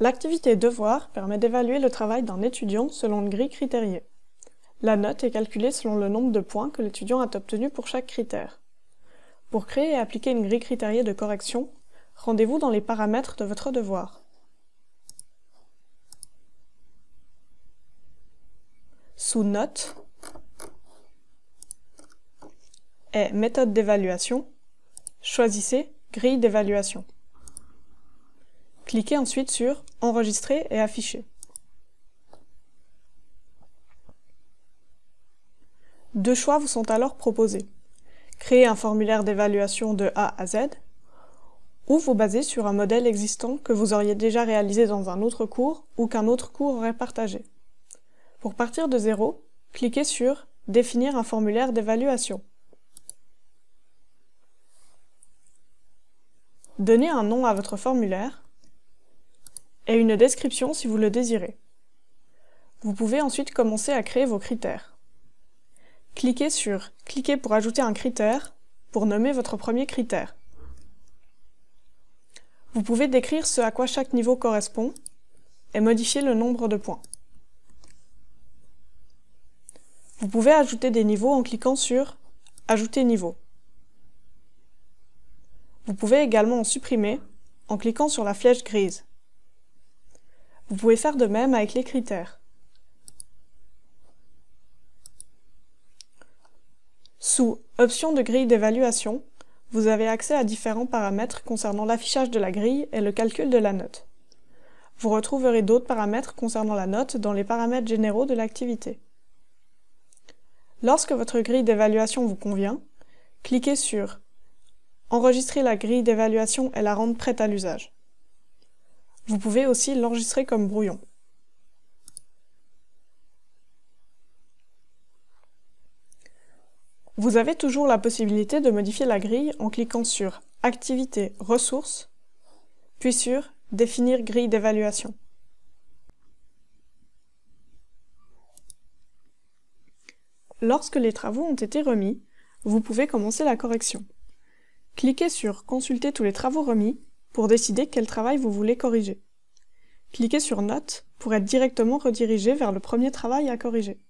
L'activité devoir permet d'évaluer le travail d'un étudiant selon une grille critériée. La note est calculée selon le nombre de points que l'étudiant a obtenu pour chaque critère. Pour créer et appliquer une grille critériée de correction, rendez-vous dans les paramètres de votre devoir. Sous Note » et Méthode d'évaluation, choisissez Grille d'évaluation. Cliquez ensuite sur Enregistrer et afficher. Deux choix vous sont alors proposés. Créer un formulaire d'évaluation de A à Z ou vous baser sur un modèle existant que vous auriez déjà réalisé dans un autre cours ou qu'un autre cours aurait partagé. Pour partir de zéro, cliquez sur « Définir un formulaire d'évaluation ». Donnez un nom à votre formulaire et une description si vous le désirez. Vous pouvez ensuite commencer à créer vos critères. Cliquez sur Cliquez pour ajouter un critère pour nommer votre premier critère. Vous pouvez décrire ce à quoi chaque niveau correspond et modifier le nombre de points. Vous pouvez ajouter des niveaux en cliquant sur Ajouter niveau. Vous pouvez également en supprimer en cliquant sur la flèche grise. Vous pouvez faire de même avec les critères. Sous Options de grille d'évaluation, vous avez accès à différents paramètres concernant l'affichage de la grille et le calcul de la note. Vous retrouverez d'autres paramètres concernant la note dans les paramètres généraux de l'activité. Lorsque votre grille d'évaluation vous convient, cliquez sur Enregistrer la grille d'évaluation et la rendre prête à l'usage. Vous pouvez aussi l'enregistrer comme brouillon. Vous avez toujours la possibilité de modifier la grille en cliquant sur Activité, Ressources, puis sur Définir grille d'évaluation. Lorsque les travaux ont été remis, vous pouvez commencer la correction. Cliquez sur Consulter tous les travaux remis pour décider quel travail vous voulez corriger. Cliquez sur Note » pour être directement redirigé vers le premier travail à corriger.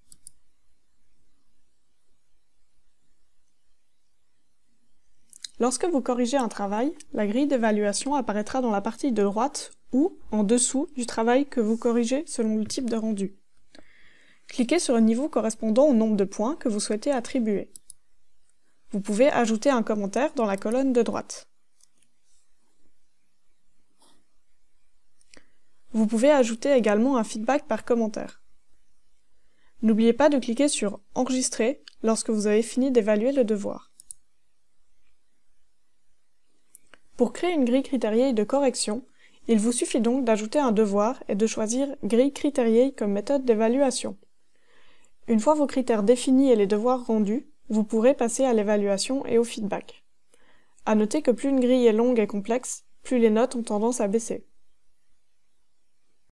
Lorsque vous corrigez un travail, la grille d'évaluation apparaîtra dans la partie de droite ou en dessous du travail que vous corrigez selon le type de rendu. Cliquez sur le niveau correspondant au nombre de points que vous souhaitez attribuer. Vous pouvez ajouter un commentaire dans la colonne de droite. Vous pouvez ajouter également un feedback par commentaire. N'oubliez pas de cliquer sur Enregistrer lorsque vous avez fini d'évaluer le devoir. Pour créer une grille critériée de correction, il vous suffit donc d'ajouter un devoir et de choisir Grille critériée comme méthode d'évaluation. Une fois vos critères définis et les devoirs rendus, vous pourrez passer à l'évaluation et au feedback. À noter que plus une grille est longue et complexe, plus les notes ont tendance à baisser.